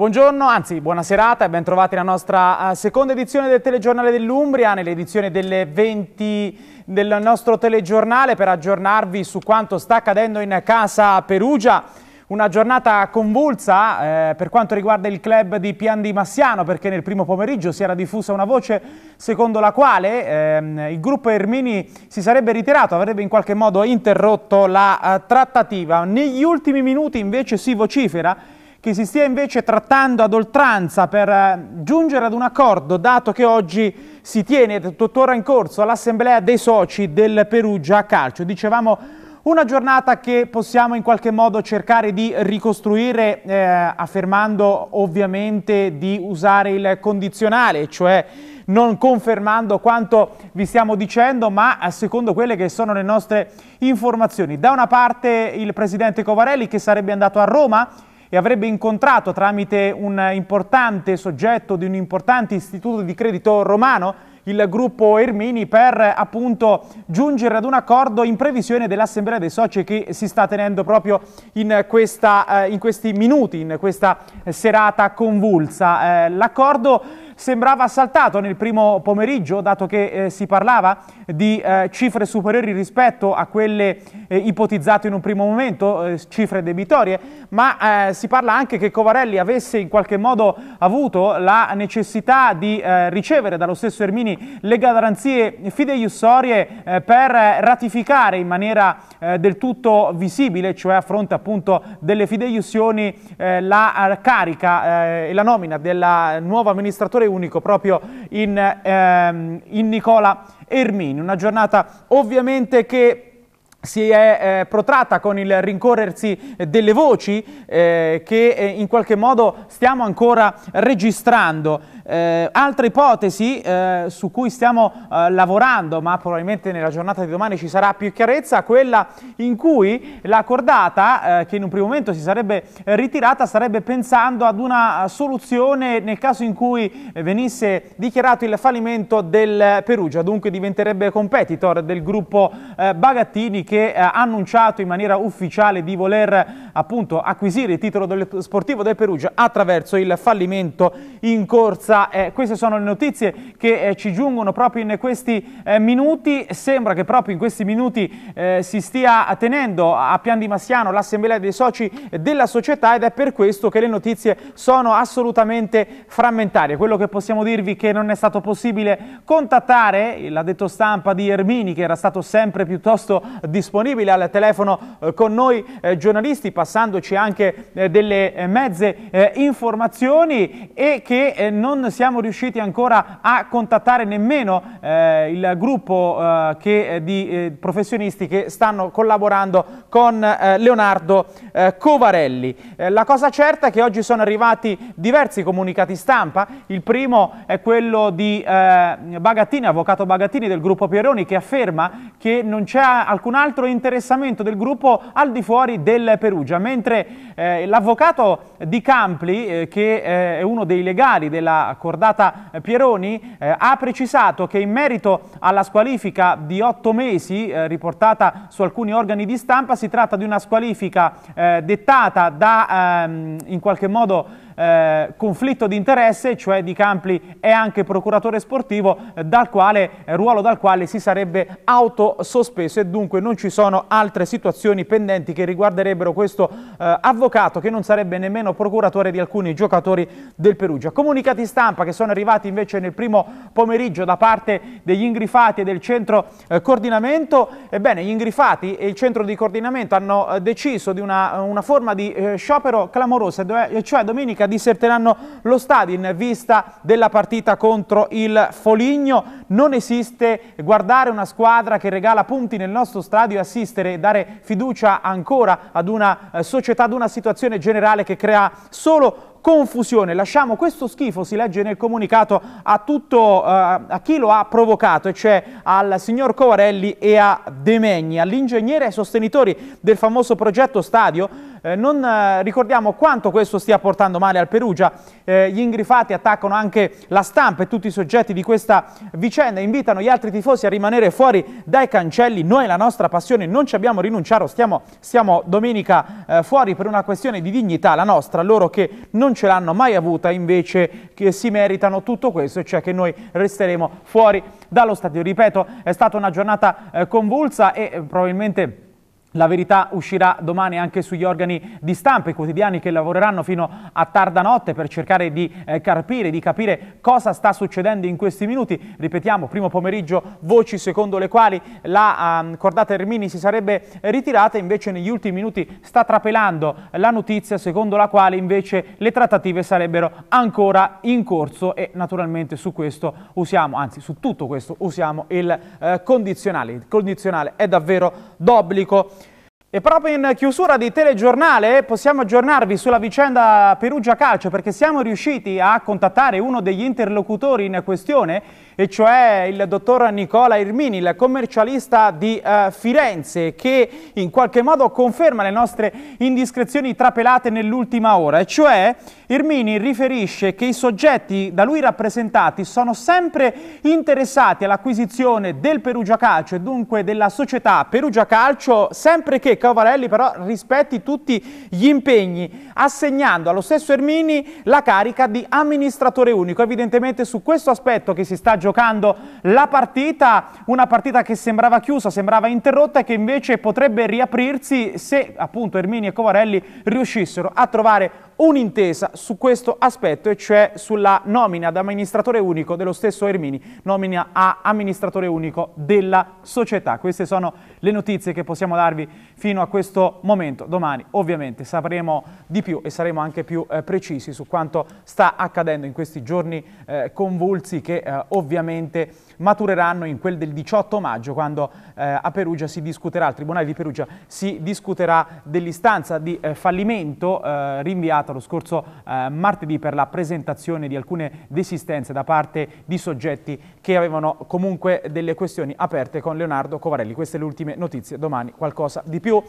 Buongiorno, anzi buona serata e ben trovati alla nostra eh, seconda edizione del telegiornale dell'Umbria, nell'edizione delle 20 del nostro telegiornale per aggiornarvi su quanto sta accadendo in casa Perugia. Una giornata convulsa eh, per quanto riguarda il club di Pian di Massiano perché nel primo pomeriggio si era diffusa una voce secondo la quale ehm, il gruppo Ermini si sarebbe ritirato, avrebbe in qualche modo interrotto la eh, trattativa. Negli ultimi minuti invece si vocifera che si stia invece trattando ad oltranza per eh, giungere ad un accordo, dato che oggi si tiene, tuttora in corso, l'assemblea dei soci del Perugia a Calcio. Dicevamo una giornata che possiamo in qualche modo cercare di ricostruire eh, affermando ovviamente di usare il condizionale, cioè non confermando quanto vi stiamo dicendo, ma secondo quelle che sono le nostre informazioni. Da una parte il presidente Covarelli che sarebbe andato a Roma e avrebbe incontrato tramite un importante soggetto di un importante istituto di credito romano il gruppo Ermini per appunto giungere ad un accordo in previsione dell'assemblea dei soci che si sta tenendo proprio in, questa, eh, in questi minuti, in questa serata convulsa. Eh, L'accordo sembrava saltato nel primo pomeriggio, dato che eh, si parlava di eh, cifre superiori rispetto a quelle eh, ipotizzate in un primo momento, eh, cifre debitorie, ma si parla anche che Covarelli avesse in qualche modo avuto la necessità di ricevere dallo stesso Ermini le garanzie fideiussorie per ratificare in maniera del tutto visibile, cioè a fronte appunto delle fideiussioni, la carica e la nomina del nuovo amministratore unico proprio in, ehm, in Nicola Ermini. Una giornata ovviamente che si è eh, protratta con il rincorrersi eh, delle voci eh, che eh, in qualche modo stiamo ancora registrando. Eh, altra ipotesi eh, su cui stiamo lavorando, ma probabilmente nella giornata di domani ci sarà più chiarezza, quella in cui la cordata, che in un primo momento si sarebbe ritirata, sarebbe pensando ad una soluzione nel caso in cui venisse dichiarato il fallimento del Perugia, dunque diventerebbe competitor del gruppo Bagattini che eh, ha annunciato in maniera ufficiale di voler appunto acquisire il titolo del, sportivo del Perugia attraverso il fallimento in corsa. Eh, queste sono le notizie che eh, ci giungono proprio in questi eh, minuti. Sembra che proprio in questi minuti eh, si stia tenendo a Pian di Massiano l'assemblea dei soci della società ed è per questo che le notizie sono assolutamente frammentarie. Quello che possiamo dirvi è che non è stato possibile contattare l'ha detto stampa di Ermini che era stato sempre piuttosto disponibile disponibile al telefono eh, con noi eh, giornalisti, passandoci anche eh, delle mezze informazioni e che non siamo riusciti ancora a contattare nemmeno il gruppo che, di professionisti che stanno collaborando con Leonardo Covarelli. la cosa certa è che oggi sono arrivati diversi comunicati stampa, il primo è quello di Bagattini, avvocato Bagattini del gruppo Pieroni, che afferma che non c'è alcun altro altro interessamento del gruppo al di fuori del Perugia, mentre eh, l'avvocato Di Campli, eh, che eh, è uno dei legali della cordata Pieroni, eh, ha precisato che in merito alla squalifica di otto mesi eh, riportata su alcuni organi di stampa si tratta di una squalifica eh, dettata da ehm, in qualche modo eh, conflitto di interesse, cioè Di Campli è anche procuratore sportivo, eh, dal quale, eh, ruolo dal quale si sarebbe autosospeso e dunque non ci sono altre situazioni pendenti che riguarderebbero questo eh, avvocato che non sarebbe nemmeno procuratore di alcuni giocatori del Perugia. Comunicati stampa che sono arrivati invece nel primo pomeriggio da parte degli ingrifati e del centro eh, coordinamento, ebbene gli ingrifati e il centro di coordinamento hanno deciso di una, una forma di sciopero clamorosa, cioè domenica disserteranno lo stadio in vista della partita contro il Foligno. Non esiste guardare una squadra che regala punti nel nostro stadio e assistere e dare fiducia ancora ad una eh, società, ad una situazione generale che crea solo confusione. Lasciamo questo schifo, si legge nel comunicato, a, tutto, uh, a chi lo ha provocato, e cioè al signor Covarelli e a De Megni, all'ingegnere e sostenitori del famoso progetto Stadio, eh, non eh, ricordiamo quanto questo stia portando male al Perugia. Eh, gli ingrifati attaccano anche la stampa e tutti i soggetti di questa vicenda. Invitano gli altri tifosi a rimanere fuori dai cancelli. Noi la nostra passione non ci abbiamo rinunciato. Stiamo, stiamo domenica eh, fuori per una questione di dignità, la nostra. Loro che non ce l'hanno mai avuta invece che si meritano tutto questo, cioè che noi resteremo fuori dallo stadio. Ripeto, è stata una giornata convulsa e probabilmente la verità uscirà domani anche sugli organi di stampa, i quotidiani che lavoreranno fino a tarda notte per cercare di eh, carpire, di capire cosa sta succedendo in questi minuti. Ripetiamo, primo pomeriggio voci secondo le quali la eh, cordata Ermini si sarebbe ritirata, invece negli ultimi minuti sta trapelando la notizia secondo la quale invece le trattative sarebbero ancora in corso e naturalmente su questo usiamo, anzi su tutto questo usiamo il eh, condizionale. Il condizionale è davvero d'obbligo. E proprio in chiusura di telegiornale possiamo aggiornarvi sulla vicenda Perugia Calcio perché siamo riusciti a contattare uno degli interlocutori in questione e cioè il dottor Nicola Irmini, il commercialista di uh, Firenze, che in qualche modo conferma le nostre indiscrezioni trapelate nell'ultima ora, e cioè Irmini riferisce che i soggetti da lui rappresentati sono sempre interessati all'acquisizione del Perugia Calcio e dunque della società Perugia Calcio, sempre che Cavarelli però rispetti tutti gli impegni, assegnando allo stesso Irmini la carica di amministratore unico. Evidentemente su questo aspetto che si sta giocando giocando la partita, una partita che sembrava chiusa, sembrava interrotta e che invece potrebbe riaprirsi se appunto Ermini e Covarelli riuscissero a trovare un'intesa su questo aspetto e cioè sulla nomina ad amministratore unico dello stesso Ermini, nomina a amministratore unico della società. Queste sono le notizie che possiamo darvi fino a questo momento. Domani ovviamente sapremo di più e saremo anche più eh, precisi su quanto sta accadendo in questi giorni eh, convulsi che eh, ovviamente matureranno in quel del 18 maggio quando eh, a Perugia si discuterà, al Tribunale di Perugia si discuterà dell'istanza di eh, fallimento eh, rinviata data lo scorso eh, martedì per la presentazione di alcune desistenze da parte di soggetti che avevano comunque delle questioni aperte con Leonardo Covarelli. Queste le ultime notizie, domani qualcosa di più.